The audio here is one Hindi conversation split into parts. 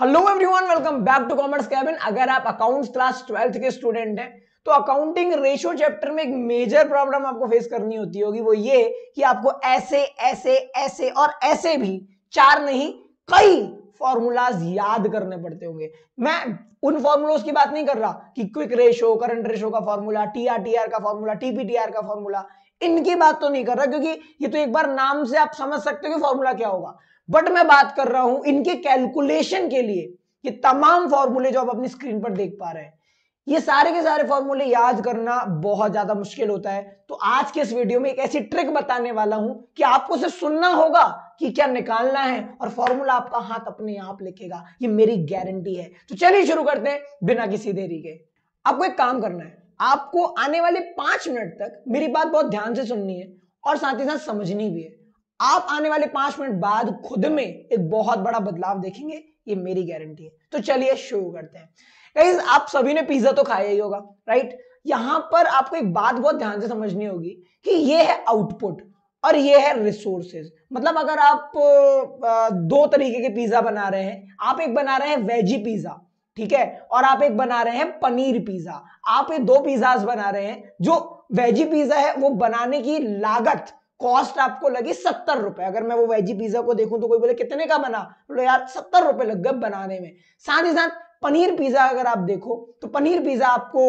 hello everyone welcome back to commerce cabin अगर आप अकाउंट्स क्लास ट्वेल्थ के स्टूडेंट हैं तो अकाउंटिंग रेशियो चैप्टर में एक मेजर प्रॉब्लम आपको फेस करनी होती होगी वो ये कि आपको ऐसे ऐसे ऐसे और ऐसे भी चार नहीं कई फॉर्मूलाज याद करने पड़ते होंगे मैं उन फॉर्मूलाज की बात नहीं कर रहा कि क्विक रेशो करंट रेशो का फॉर्मूला टी टी आर का फॉर्मूला टीपीटीआर का फॉर्मूला इनकी बात तो नहीं कर रहा क्योंकि ये तो एक बार नाम से आप समझ सकते हो कि फॉर्मूला क्या होगा बट मैं बात कर रहा हूं इनके कैलकुलेशन के लिए ये तमाम फॉर्मूले जो आप अपनी स्क्रीन पर देख पा रहे हैं ये सारे के सारे फॉर्मूले याद करना बहुत ज्यादा मुश्किल होता है तो आज के इस वीडियो में एक ऐसी ट्रिक बताने वाला हूं कि आपको सिर्फ सुनना होगा कि क्या निकालना है और फॉर्मूला आपका हाथ अपने आप लिखेगा ये मेरी गारंटी है तो चलिए शुरू करते हैं बिना किसी देरी के आपको एक काम करना है आपको आने वाले पांच मिनट तक मेरी बात बहुत ध्यान से सुननी है और साथ ही साथ समझनी भी है आप आने वाले पांच मिनट बाद खुद में एक बहुत बड़ा बदलाव देखेंगे ये मेरी गारंटी है तो चलिए शुरू करते हैं गाइज आप सभी ने पिज्जा तो खाया ही होगा राइट यहां पर आपको एक बात बहुत ध्यान से समझनी होगी कि ये है आउटपुट और ये है रिसोर्सेज मतलब अगर आप दो तरीके के पिज्जा बना रहे हैं आप एक बना रहे हैं वेजी पिज्जा ठीक है और आप एक बना रहे हैं पनीर पिज्जा आप ये दो पिज्जा बना रहे हैं जो वेजी पिज्जा है वो बनाने की लागत कॉस्ट आपको लगी सत्तर रुपए अगर मैं वो वेजी पिज्जा को देखूं तो कोई बोले कितने का बना बोले यार सत्तर रुपए लग गए बनाने में साथ ही साथ पनीर पिज्जा अगर आप देखो तो पनीर पिज्जा आपको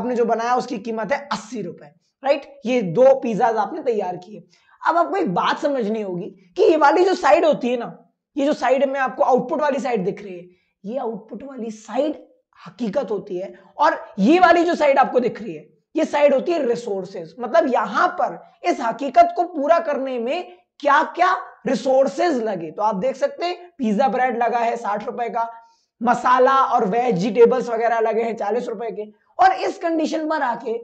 आपने जो बनाया उसकी कीमत है अस्सी रुपए राइट ये दो पिज्जा आपने तैयार किए अब आपको एक बात समझनी होगी कि ये वाली जो साइड होती है ना ये जो साइड में आपको आउटपुट वाली साइड दिख रही है ये आउटपुट वाली साइड हकीकत होती है और ये वाली जो साइड आपको दिख रही है ये साइड होती है रिसोर्सेज मतलब यहां पर इस हकीकत को पूरा करने में क्या क्या रिसोर्सेज लगे तो आप देख सकते हैं पिज्जा ब्रेड लगा है साठ रुपए का मसाला और वेजिटेबल्स वगैरह लगे हैं चालीस रुपए के और इस कंडीशन पर आके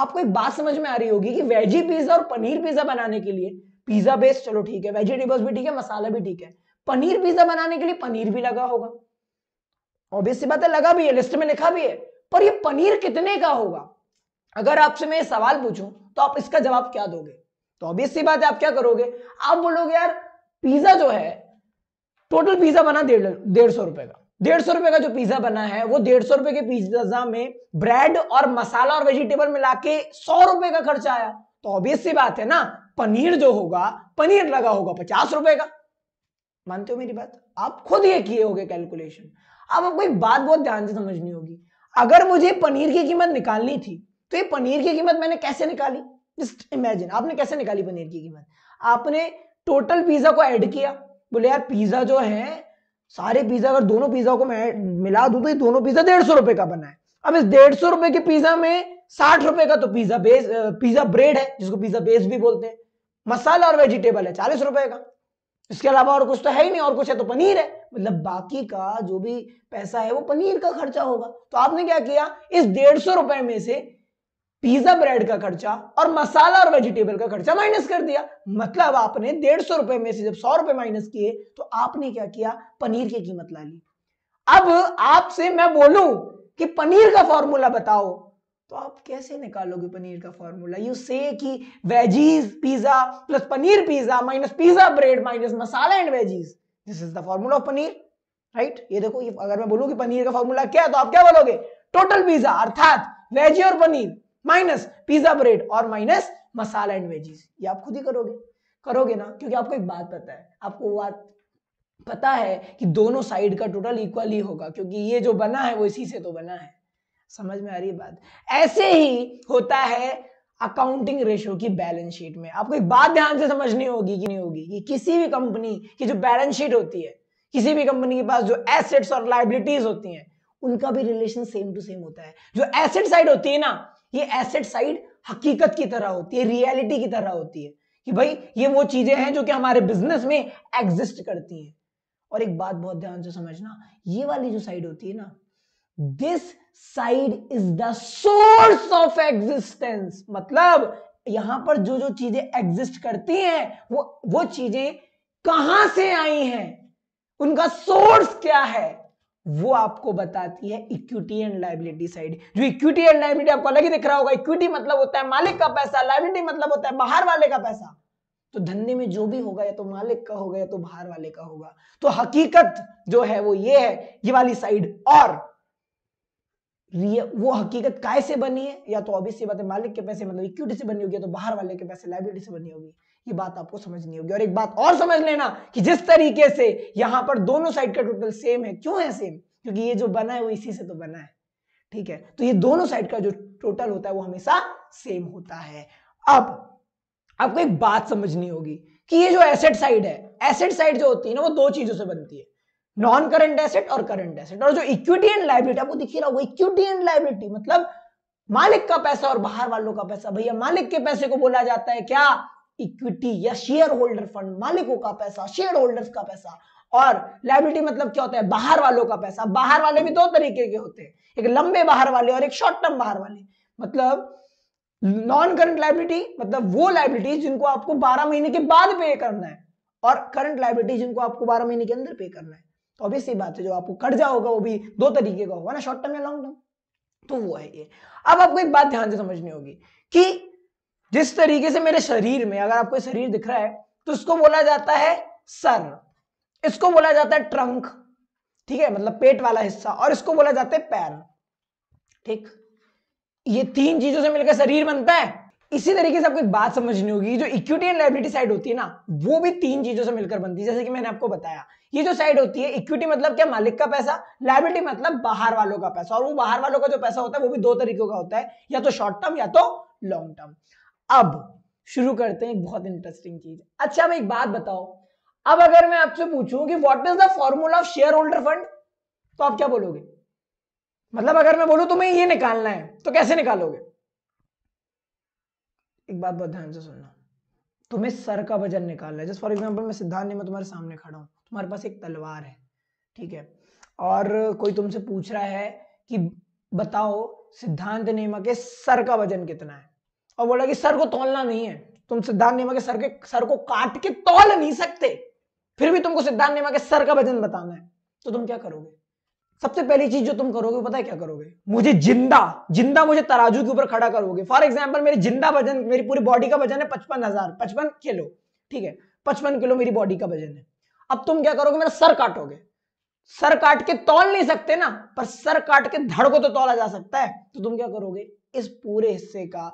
आपको एक बात समझ में आ रही होगी कि वेजी पिज्जा और पनीर पिज्जा बनाने के लिए पिज्जा बेस चलो ठीक है वेजिटेबल्स भी ठीक है मसाला भी ठीक है पनीर पिज्जा बनाने के लिए पनीर भी लगा होगा ऑब्वियस सी बात है लगा भी है लिस्ट में लिखा भी है पर ये पनीर कितने का होगा अगर आपसे मैं ये सवाल पूछूं तो आप इसका जवाब क्या दोगे तो ऑब्वियस सी बात है आप क्या करोगे आप बोलोगे यार पिज्जा जो है टोटल पिज्जा बना डेढ़ डेढ़ सौ रुपए का डेढ़ सौ रुपए का जो पिज्जा बना है वो डेढ़ सौ रुपए के पिज्जा में ब्रेड और मसाला और वेजिटेबल मिला के सौ रुपए का खर्चा आया तो ऑब्वियस सी बात है ना पनीर जो होगा पनीर लगा होगा पचास रुपए का मानते हो मेरी बात आप खुद ये किए होगे कैलकुलेशन अब आपको एक बात बहुत ध्यान से समझनी होगी अगर मुझे पनीर की कीमत निकालनी थी तो ये पनीर की कीमत मैंने कैसे निकाली जस्ट इमेजिन आपने कैसे निकाली पनीर की कीमत आपने टोटल पिज्जा को ऐड किया बोले यार पिज्जा जो है सारे पिज्जा अगर दोनों पिज्जा को मैं मिला दूं तो ये दोनों पिज्जा डेढ़ सौ रुपए का बना है अब इस डेढ़ सौ रुपए के पिज्जा में साठ रुपए का तो पिज्जा बेस पिज्जा ब्रेड है जिसको पिज्जा बेस भी बोलते हैं मसाला और वेजिटेबल है चालीस रुपए का इसके अलावा और कुछ तो है ही नहीं और कुछ है तो पनीर है मतलब बाकी का जो भी पैसा है वो पनीर का खर्चा होगा तो आपने क्या किया इस डेढ़ सौ रुपए में से पिज्जा ब्रेड का खर्चा और मसाला और वेजिटेबल का खर्चा माइनस कर दिया मतलब आपने डेढ़ सौ रुपए में से जब सौ रुपए माइनस किए तो आपने क्या किया पनीर की कीमत ला ली अब आपसे मैं बोलू कि पनीर का फॉर्मूला बताओ तो आप कैसे निकालोगे पनीर का फॉर्मूला यू से कि veggies pizza plus paneer pizza minus pizza bread minus masala and veggies this is the formula of paneer right ये देखो ये अगर मैं बोलूं कि पनीर का फॉर्मूला क्या है तो आप क्या बोलोगे टोटल पिज्जा अर्थात वेजी और पनीर माइनस पिज्जा ब्रेड और माइनस मसाला एंड वेजीज ये आप खुद ही करोगे करोगे ना क्योंकि आपको एक बात पता है आपको बात पता है कि दोनों साइड का टोटल इक्वल ही होगा क्योंकि ये जो बना है वो इसी से तो बना है समझ में आ रही है बात ऐसे ही होता है अकाउंटिंग रेशियो की बैलेंस शीट में आपको एक बात ध्यान से समझनी होगी कि नहीं होगी कि किसी भी कंपनी की जो बैलेंस शीट होती है किसी भी कंपनी के पास जो एसेट्स और लाइबिलिटीज होती हैं उनका भी रिलेशन सेम टू सेम होता है जो एसेट साइड होती है ना ये एसेट साइड हकीकत की तरह होती है रियलिटी की तरह होती है कि भाई ये वो चीजें हैं जो कि हमारे बिजनेस में एग्जिस्ट करती हैं और एक बात बहुत ध्यान से समझना ये वाली जो साइड होती है ना this side is the source of existence मतलब यहां पर जो जो चीजें एग्जिस्ट करती हैं वो वो चीजें कहां से आई हैं उनका सोर्स क्या है वो आपको बताती है इक्विटी एंड लाइबिलिटी साइड जो इक्विटी एंड लाइबिलिटी आपको अलग ही दिख रहा होगा इक्विटी मतलब होता है मालिक का पैसा लाइबिलिटी मतलब होता है बाहर वाले का पैसा तो धंधे में जो भी होगा या तो मालिक का होगा या तो बाहर वाले का होगा तो हकीकत जो है वो ये है ये वाली साइड और वो हकीकत कैसे बनी है या तो ऑब्वियस बात है मालिक के पैसे मतलब इक्विटी से बनी होगी तो बाहर वाले के पैसे लाइब्रेटी से बनी होगी ये बात आपको समझनी होगी और एक बात और समझ लेना कि जिस तरीके से यहां पर दोनों साइड का टोटल सेम है क्यों है सेम क्योंकि ये जो बना है वो इसी से तो बना है ठीक है तो ये दोनों साइड का जो टोटल होता है वो हमेशा सेम होता है अब आपको एक बात समझनी होगी कि ये जो एसेट साइड है एसेट साइड जो होती है ना वो दो चीजों से बनती है नॉन करंट एसेट और करंट एसेट और जो इक्विटी एंड लाइबिलिटी आपको दिखी रहा होगा इक्विटी एंड लाइबिलिटी मतलब मालिक का पैसा और बाहर वालों का पैसा भैया मालिक के पैसे को बोला जाता है क्या इक्विटी या शेयर होल्डर फंड मालिकों का पैसा शेयर होल्डर्स का पैसा और लाइबिलिटी मतलब क्या होता है बाहर वालों का पैसा बाहर वाले भी दो तरीके के होते हैं एक लंबे बाहर वाले और एक शॉर्ट टर्म बाहर वाले मतलब नॉन करंट लाइबिलिटी मतलब वो लाइबिलिटी जिनको आपको 12 महीने के बाद पे करना है और करंट लाइबिलिटी जिनको आपको 12 महीने के अंदर पे करना है तो ऑब्वियस बात है जो आपको कट होगा वो भी दो तरीके का होगा ना शॉर्ट टर्म या लॉन्ग टर्म तो वो है ये अब आपको एक बात ध्यान से समझनी होगी कि जिस तरीके से मेरे शरीर में अगर आपको शरीर दिख रहा है तो इसको बोला जाता है सर इसको बोला जाता है ट्रंक ठीक है मतलब पेट वाला हिस्सा और इसको बोला जाता है पैर ठीक ये तीन चीजों से मिलकर शरीर बनता है इसी तरीके से आपको एक बात समझनी होगी जो इक्विटी एंड लाइबिलिटी साइड होती है ना वो भी तीन चीजों से मिलकर बनती है जैसे कि मैंने आपको बताया ये जो साइड होती है इक्विटी मतलब क्या मालिक का पैसा लाइबिलिटी मतलब बाहर वालों का पैसा और वो बाहर वालों का जो पैसा होता है वो भी दो तरीकों का होता है या तो शॉर्ट टर्म या तो लॉन्ग टर्म अब शुरू करते हैं एक बहुत इंटरेस्टिंग चीज अच्छा अब एक बात बताओ अब अगर मैं आपसे पूछूं कि what is the formula of share holder fund तो आप क्या बोलोगे मतलब अगर मैं बोलूं तुम्हें ये निकालना है तो कैसे निकालोगे एक बात बहुत ध्यान से सुनना तुम्हें सर का वजन निकालना है जैसे फॉर एग्जाम्पल मैं सिद्धांत ने मैं तुम्हारे सामने खड़ा हूँ तुम्हारे पास एक तलवार है ठीक है और कोई तुमसे पूछ रहा है कि बताओ सिद्धांत नेमा के सर का वजन कितना है और बोला कि सर को तोलना नहीं है तुम सिद्धांत नेमा के सर के सर को काट के तोल नहीं सकते फिर भी तुमको सिद्धांत नेमा के सर का वजन बताना है तो तुम क्या करोगे सबसे पहली चीज जो तुम करोगे पता है क्या करोगे मुझे जिंदा जिंदा मुझे तराजू के ऊपर खड़ा करोगे फॉर एग्जाम्पल मेरी जिंदा वजन मेरी पूरी बॉडी का वजन है पचपन हजार पचपन किलो ठीक है पचपन किलो मेरी बॉडी का वजन है अब तुम क्या करोगे मेरा सर काटोगे सर काट के तोल नहीं सकते ना पर सर काट के धड़ को तो तोला जा सकता है तो तुम क्या करोगे इस पूरे हिस्से का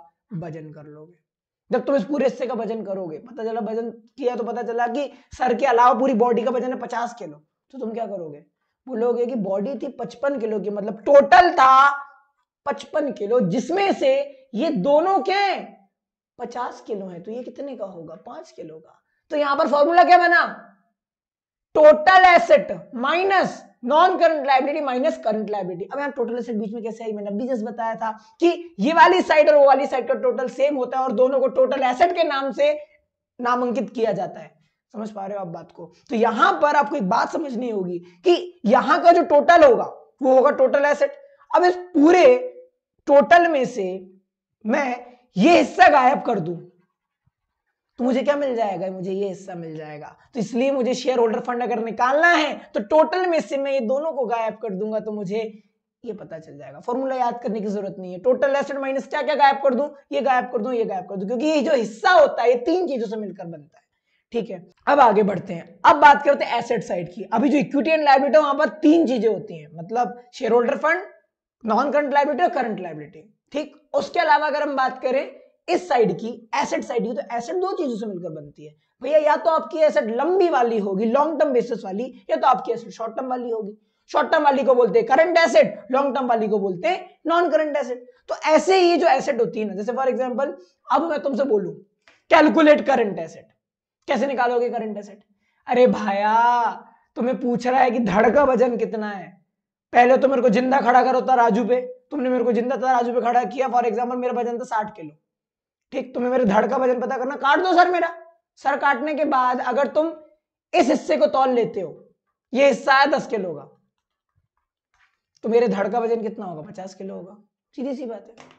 वजन कर लोगे जब तुम इस पूरे हिस्से का वजन करोगे पता चला वजन किया तो पता चला कि सर के अलावा पूरी बॉडी का वजन है पचास किलो तो तुम क्या करोगे बोलोगे कि बॉडी थी पचपन किलो की मतलब टोटल था पचपन किलो जिसमें से ये दोनों के पचास किलो है तो ये कितने का होगा पांच किलो का तो यहां पर फॉर्मूला क्या बना total asset minus non current library minus current library अब यहाँ टोटल एसेट बीच में कैसे आई मैंने अभी जस्ट बताया था कि ये वाली साइड और वो वाली साइड का टोटल सेम होता है और दोनों को टोटल एसेट के नाम से नामांकित किया जाता है समझ पा रहे हो आप बात को तो यहां पर आपको एक बात समझनी होगी कि यहां का जो टोटल होगा वो होगा टोटल एसेट अब इस पूरे टोटल में से मैं ये हिस्सा गायब कर दू तो मुझे क्या मिल जाएगा मुझे ये हिस्सा मिल जाएगा तो इसलिए मुझे शेयर होल्डर फंड अगर निकालना है तो टोटल में से मैं ये दोनों को गायब कर दूंगा तो मुझे ये पता चल जाएगा फॉर्मूला याद करने की जरूरत नहीं है टोटल एसेट माइनस क्या क्या गायब कर दूं ये गायब कर दू ये गायब कर दू क्योंकि ये जो हिस्सा होता है ये तीन चीजों से मिलकर बनता है ठीक है अब आगे बढ़ते हैं अब बात करते हैं एसेट साइड की अभी जो इक्विटी एंड लाइबिलिटी वहां पर तीन चीजें होती हैं मतलब share holder fund non current liability और करंट लाइबिलिटी ठीक उसके अलावा अगर हम बात करें इस साइड की एसेट साइड की तो एसेट दो चीजों से मिलकर बनती है भैया या तो आपकी एसेट लंबी वाली होगी लॉन्ग टर्म बेसिस वाली या तो आपकी एसेट शॉर्ट टर्म वाली होगी शॉर्ट टर्म वाली को बोलते हैं करंट एसेट लॉन्ग टर्म वाली को बोलते हैं नॉन करंट एसेट तो ऐसे ही जो एसेट होती है ना जैसे फॉर एग्जाम्पल अब मैं तुमसे बोलू कैलकुलेट करंट एसेट कैसे निकालोगे करंट एसेट अरे भाया तुम्हें पूछ रहा है कि धड़ का वजन कितना है पहले तो मेरे को जिंदा खड़ा करो था राजू पे तुमने मेरे को जिंदा तराजू पे खड़ा किया फॉर एग्जाम्पल मेरा वजन था साठ किलो ठीक तुम्हें मेरे धड़ का वजन पता करना काट दो सर मेरा सर काटने के बाद अगर तुम इस हिस्से को तौल लेते हो ये हिस्सा है दस किलो का तो मेरे धड़ का वजन कितना होगा पचास किलो होगा सीधी सी बात है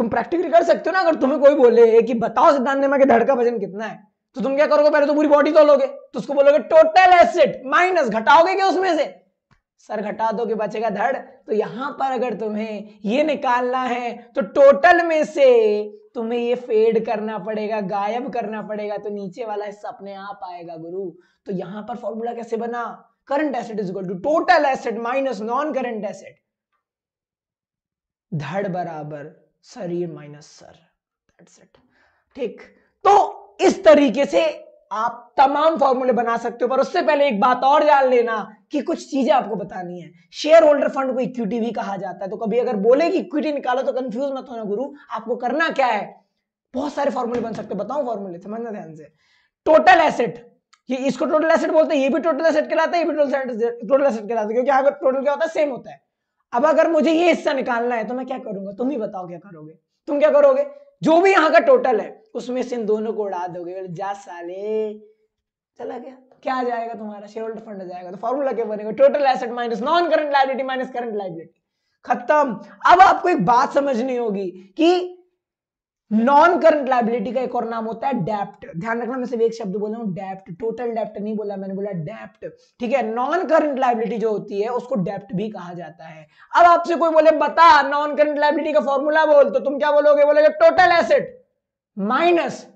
तुम प्रैक्टिकली कर सकते हो ना अगर तुम्हें कोई बोले कि बताओ सिद्धांत ने के धड़ का वजन कितना है तो तुम क्या करोगे पहले तो पूरी बॉडी तोलोगे तो उसको बोलोगे टोटल एसिड माइनस घटाओगे क्या उसमें से सर घटा दोगे बचेगा धड़ तो यहां पर अगर तुम्हें ये निकालना है तो टोटल में से तुम्हें ये फेड करना पड़ेगा गायब करना पड़ेगा तो नीचे वाला हिस्सा अपने आप आएगा गुरु तो यहां पर फॉर्मूला कैसे बना current acid is equal to total acid minus non current acid धड़ बराबर शरीर माइनस सर दैट्स इट ठीक तो इस तरीके से आप तमाम फॉर्मूले बना सकते हो पर उससे पहले एक बात और जान लेना कि कुछ चीजें आपको बतानी है शेयर होल्डर फंड को इक्विटी भी कहा जाता है तो कभी अगर बोले कि इक्विटी निकालो तो कंफ्यूज मत होना गुरु आपको करना क्या है बहुत सारे फॉर्मूले बन सकते हो बताओ फॉर्मूले समझना ध्यान से टोटल एसेट ये इसको टोटल एसेट बोलते हैं ये भी टोटल एसेट कहलाता है ये भी टोटल एसेट कहलाता है क्योंकि यहाँ पर टोटल क्या होता है सेम होता है अब अगर मुझे ये हिस्सा निकालना है तो मैं क्या करूंगा तुम ही बताओ क्या करोगे तुम क्या करोगे जो भी यहाँ का टोटल है उसमें से इन दोनों को उड़ा दोगे जा साले चला गया क्या जाएगा तुम्हारा शेयर होल्डर फंड जाएगा तो फॉर्मूला क्या बनेगा total asset minus non current liability minus current liability खत्म अब आपको एक बात समझनी होगी कि नॉन करंट लाइबिलिटी का एक और नाम होता है डेप्ट ध्यान रखना मैं सिर्फ एक शब्द बोला हूँ डेप्ट टोटल डेप्ट नहीं बोला मैंने बोला डेप्ट ठीक है नॉन करंट लाइबिलिटी जो होती है उसको डेप्ट भी कहा जाता है अब आपसे कोई बोले बता नॉन करंट लाइबिलिटी का फॉर्मूला बोल तो तुम क्या बोलोगे बोलोगे total asset minus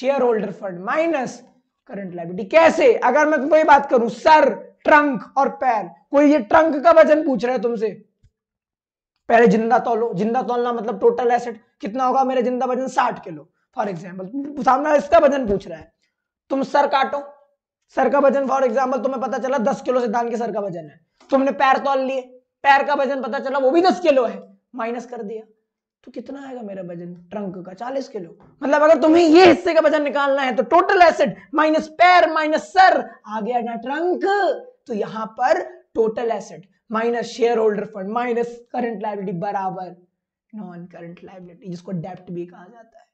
share holder fund minus current liability कैसे अगर मैं तुमको बात करूं सर ट्रंक और पैर कोई ये ट्रंक का वजन पूछ रहा है तुमसे पहले जिंदा तोलो जिंदा तोलना मतलब टोटल एसेट कितना होगा मेरा जिंदा वजन साठ किलो फॉर एग्जाम्पल सामने इसका वजन पूछ रहा है तुम सर काटो सर का वजन फॉर एग्जाम्पल तुम्हें पता चला दस किलो धान के सर का वजन है तुमने पैर तोल लिए पैर का वजन पता चला वो भी दस किलो है माइनस कर दिया तो कितना आएगा मेरा वजन ट्रंक का चालीस किलो मतलब अगर तुम्हें ये हिस्से का वजन निकालना है तो टोटल एसिड माइनस पैर माइनस सर आ गया ना ट्रंक तो यहां पर total acid minus share holder fund minus current liability बराबर नॉन करंट लाइबिलिटी जिसको डेप्ट भी कहा जाता है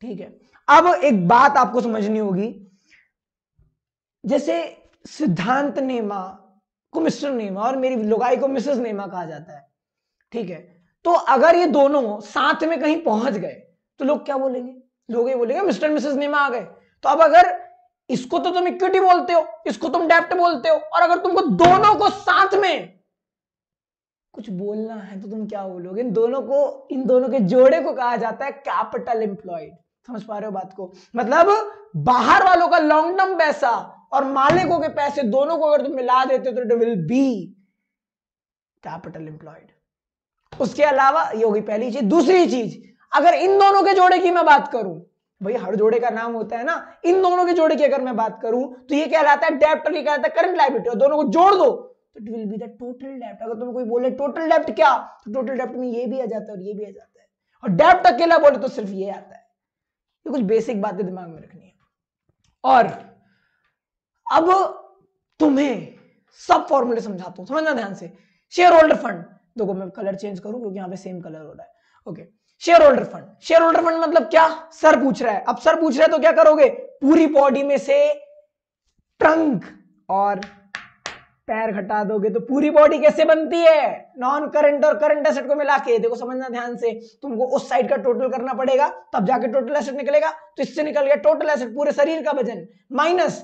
ठीक है अब एक बात आपको समझनी होगी जैसे सिद्धांत नेमा को मिस्टर नेमा और मेरी लुगाई को मिसेस नेमा कहा जाता है ठीक है तो अगर ये दोनों साथ में कहीं पहुंच गए तो लोग क्या बोलेंगे लोग ये बोलेंगे मिस्टर मिसेस नेमा आ गए तो अब अगर इसको तो तुम इक्विटी बोलते हो इसको तुम डेप्ट बोलते हो और अगर तुमको दोनों को साथ में कुछ बोलना है तो तुम क्या बोलोगे इन दोनों को इन दोनों के जोड़े को कहा जाता है कैपिटल एम्प्लॉयड समझ पा रहे हो बात को मतलब बाहर वालों का लॉन्ग टर्म पैसा और मालिकों के पैसे दोनों को अगर तुम मिला देते तो it will be capital employed उसके अलावा ये होगी पहली चीज दूसरी चीज अगर इन दोनों के जोड़े की मैं बात करूं भाई हर जोड़े का नाम होता है ना इन दोनों के जोड़े की अगर मैं बात करूं तो ये कहलाता है डेप्ट और ये कहलाता है करंट लाइबिलिटी और दोनों को जोड़ दो तो it will be the total डेप्ट अगर तुम्हें कोई बोले टोटल डेप्ट क्या तो टोटल डेप्ट में ये भी आ जाता है और ये भी आ जाता है और डेप्ट अकेला बोले तो सिर्फ ये आता है ये कुछ बेसिक बातें दिमाग में रखनी है और अब तुम्हें सब फॉर्मूले समझाता हूं समझना ध्यान से शेयर होल्डर फंड देखो मैं कलर चेंज करूं क्योंकि यहां पे सेम कलर हो रहा है okay share holder fund share holder fund मतलब क्या सर पूछ रहा है अब सर पूछ रहा है तो क्या करोगे पूरी बॉडी में से ट्रंक और पैर घटा दोगे तो पूरी बॉडी कैसे बनती है नॉन करंट और करंट एसेट को मिला के देखो समझना ध्यान से तुमको उस साइड का टोटल करना पड़ेगा तब जाके टोटल एसेट निकलेगा तो इससे निकल गया टोटल एसेट पूरे शरीर का वजन माइनस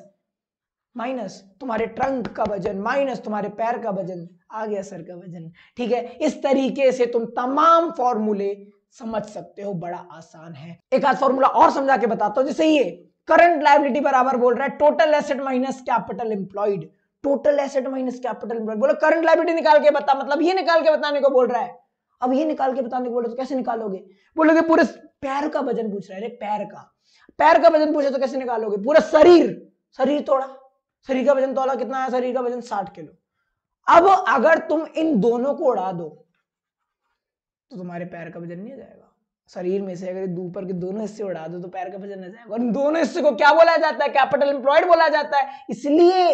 माइनस तुम्हारे ट्रंक का वजन माइनस तुम्हारे पैर का वजन आ गया सर का वजन ठीक है इस तरीके से तुम तमाम फॉर्मूले समझ सकते हो बड़ा आसान है एक आध फॉर्मूला और समझा के बताता हूं जैसे ये करंट लाइबिलिटी बराबर बोल रहा है total asset minus capital employed total asset minus capital employed बोलो करंट लाइबिलिटी निकाल के बता मतलब ये निकाल के बताने को बोल रहा है अब ये निकाल के बताने को बोल रहा है तो कैसे निकालोगे बोलोगे पूरे पैर का वजन पूछ रहा है पैर का पैर का वजन पूछे तो कैसे निकालोगे पूरा शरीर शरीर तोड़ा शरीर का वजन तोड़ा कितना है शरीर का वजन साठ किलो अब अगर तुम इन दोनों को उड़ा दो तो तुम्हारे पैर का वजन नहीं आ जाएगा शरीर में से अगर ऊपर के दोनों हिस्से उड़ा दो तो पैर का वजन आ जाएगा और दोनों हिस्से को क्या बोला जाता है कैपिटल एम्प्लॉयड बोला जाता है इसलिए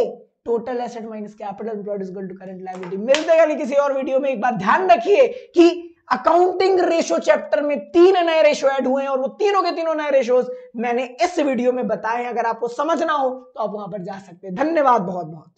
total asset minus capital employed is to current liability मिलते हैं किसी और वीडियो में एक बार ध्यान रखिए कि अकाउंटिंग रेशो चैप्टर में तीन नए रेशो ऐड हुए हैं और वो तीनों के तीनों नए रेशोज मैंने इस वीडियो में बताए अगर आपको समझना हो तो आप वहां पर जा सकते हैं धन्यवाद बहुत बहुत